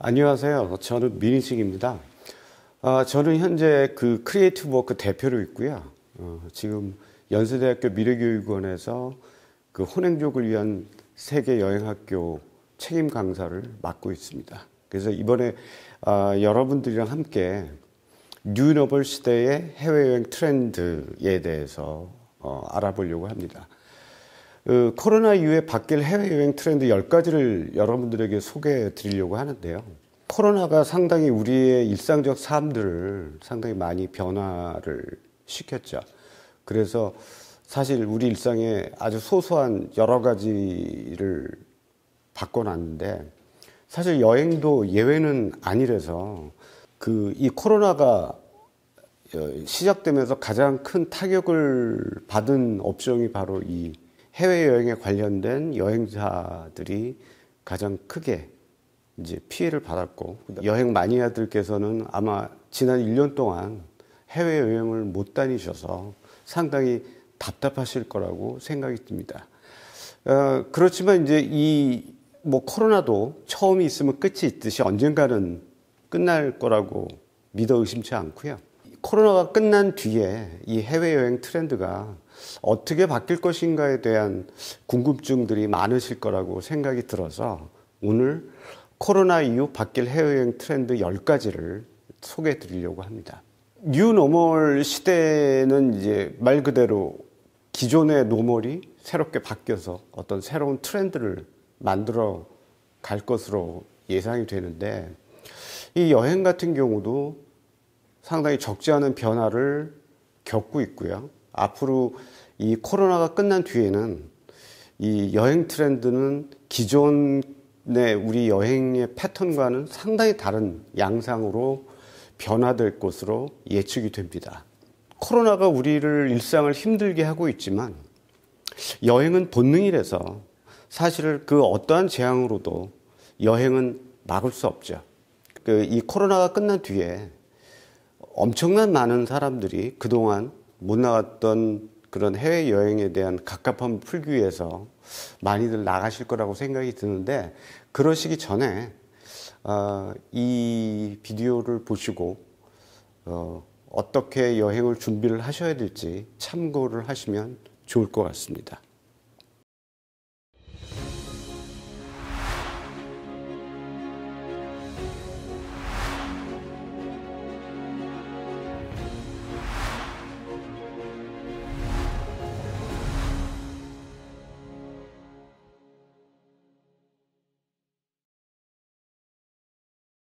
안녕하세요. 저는 민희식입니다. 아, 저는 현재 그 크리에이티브 워크 대표로 있고요. 어, 지금 연세대학교 미래교육원에서 그 혼행족을 위한 세계 여행학교 책임 강사를 맡고 있습니다. 그래서 이번에 아, 여러분들이랑 함께 뉴노벌 시대의 해외여행 트렌드에 대해서 어, 알아보려고 합니다. 그 코로나 이후에 바뀔 해외여행 트렌드 10가지를 여러분들에게 소개해 드리려고 하는데요. 코로나가 상당히 우리의 일상적 삶들을 상당히 많이 변화를 시켰죠. 그래서 사실 우리 일상에 아주 소소한 여러 가지를 바꿔놨는데 사실 여행도 예외는 아니라서 그 이 코로나가 어, 시작되면서 가장 큰 타격을 받은 업종이 바로 이 해외여행에 관련된 여행사들이 가장 크게 이제 피해를 받았고 네. 여행 마니아들께서는 아마 지난 1년 동안 해외여행을 못 다니셔서 상당히 답답하실 거라고 생각이 듭니다. 어, 그렇지만 이제 이 뭐 코로나도 처음이 있으면 끝이 있듯이 언젠가는 끝날 거라고 믿어 의심치 않고요. 코로나가 끝난 뒤에 이 해외여행 트렌드가 어떻게 바뀔 것인가에 대한 궁금증들이 많으실 거라고 생각이 들어서 오늘 코로나 이후 바뀔 해외여행 트렌드 열가지를 소개해 드리려고 합니다. 뉴 노멀 시대는 이제 말 그대로 기존의 노멀이 새롭게 바뀌어서 어떤 새로운 트렌드를 만들어 갈 것으로 예상이 되는데 이 여행 같은 경우도 상당히 적지 않은 변화를 겪고 있고요. 앞으로 이 코로나가 끝난 뒤에는 이 여행 트렌드는 기존의 우리 여행의 패턴과는 상당히 다른 양상으로 변화될 것으로 예측이 됩니다. 코로나가 우리를 일상을 힘들게 하고 있지만 여행은 본능이라서 사실 그 어떠한 재앙으로도 여행은 막을 수 없죠. 그이 코로나가 끝난 뒤에 엄청난 많은 사람들이 그동안 못 나갔던 그런 해외 여행에 대한 갑갑함 풀기 위해서 많이들 나가실 거라고 생각이 드는데 그러시기 전에 어, 이 비디오를 보시고 어, 어떻게 여행을 준비를 하셔야 될지 참고를 하시면 좋을 것 같습니다.